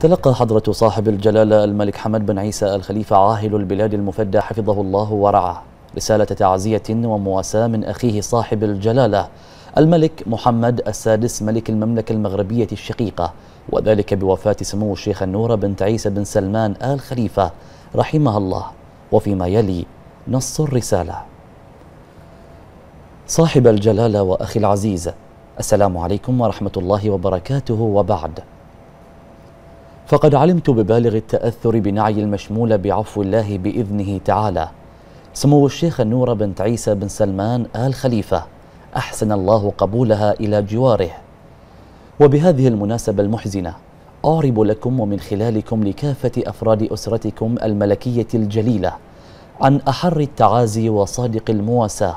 تلقى حضرة صاحب الجلالة الملك حمد بن عيسى الخليفة عاهل البلاد المفدى حفظه الله ورعاه رسالة تعزية ومواساة من أخيه صاحب الجلالة الملك محمد السادس ملك المملكة المغربية الشقيقة وذلك بوفاة سمو الشيخ النورة بنت عيسى بن سلمان آل خليفة رحمها الله وفيما يلي نص الرسالة صاحب الجلالة وأخي العزيز السلام عليكم ورحمة الله وبركاته وبعد فقد علمت ببالغ التأثر بنعي المشمول بعفو الله بإذنه تعالى سمو الشيخ النور بنت عيسى بن سلمان آل خليفة أحسن الله قبولها إلى جواره وبهذه المناسبة المحزنة أعرب لكم ومن خلالكم لكافة أفراد أسرتكم الملكية الجليلة عن أحر التعازي وصادق المواساة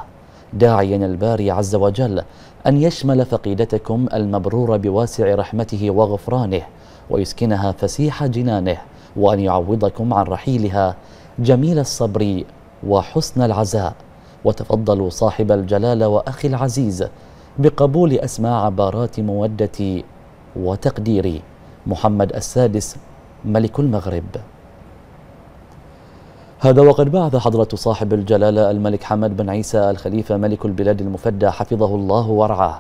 داعيا الباري عز وجل أن يشمل فقيدتكم المبرور بواسع رحمته وغفرانه ويسكنها فسيح جنانه وأن يعوضكم عن رحيلها جميل الصبر وحسن العزاء وتفضلوا صاحب الجلال وأخي العزيز بقبول أسماء عبارات مودتي وتقديري محمد السادس ملك المغرب هذا وقد بعث حضرة صاحب الجلالة الملك حمد بن عيسى الخليفة ملك البلاد المفدى حفظه الله ورعاه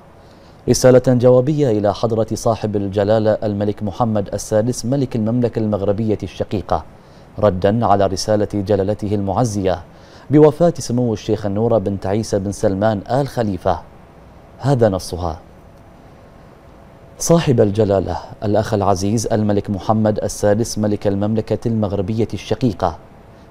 رسالة جوابية إلى حضرة صاحب الجلالة الملك محمد السادس ملك المملكة المغربية الشقيقة ردا على رسالة جلالته المعزية بوفاة سمو الشيخ النورة بنت عيسى بن سلمان آل خليفة هذا نصها صاحب الجلالة الأخ العزيز الملك محمد السادس ملك المملكة المغربية الشقيقة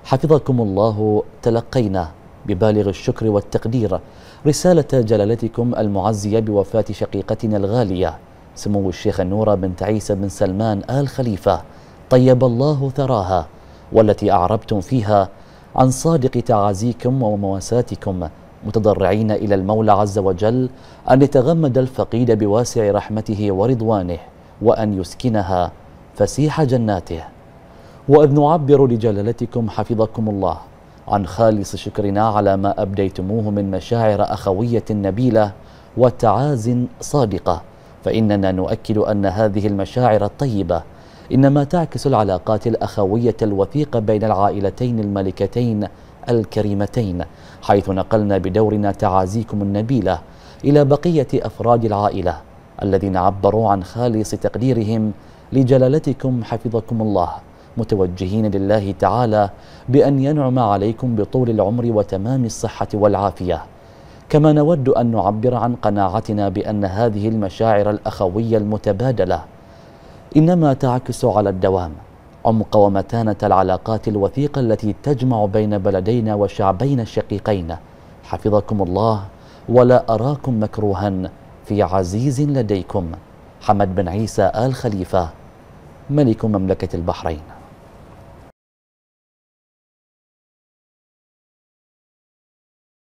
حفظكم الله تلقينا ببالغ الشكر والتقدير رسالة جلالتكم المعزية بوفاة شقيقتنا الغالية سمو الشيخ النورة بنت عيسى بن سلمان آل خليفة طيب الله ثراها والتي أعربتم فيها عن صادق تعازيكم ومواساتكم متضرعين إلى المولى عز وجل أن يتغمد الفقيد بواسع رحمته ورضوانه وأن يسكنها فسيح جناته وأذ نعبر لجلالتكم حفظكم الله عن خالص شكرنا على ما أبديتموه من مشاعر أخوية نبيلة وتعاز صادقة فإننا نؤكد أن هذه المشاعر الطيبة إنما تعكس العلاقات الأخوية الوثيقة بين العائلتين الملكتين الكريمتين حيث نقلنا بدورنا تعازيكم النبيلة إلى بقية أفراد العائلة الذين عبروا عن خالص تقديرهم لجلالتكم حفظكم الله متوجهين لله تعالى بأن ينعم عليكم بطول العمر وتمام الصحة والعافية كما نود أن نعبر عن قناعتنا بأن هذه المشاعر الأخوية المتبادلة إنما تعكس على الدوام عمق ومتانة العلاقات الوثيقة التي تجمع بين بلدينا وشعبينا الشقيقين حفظكم الله ولا أراكم مكروها في عزيز لديكم حمد بن عيسى آل خليفة ملك مملكة البحرين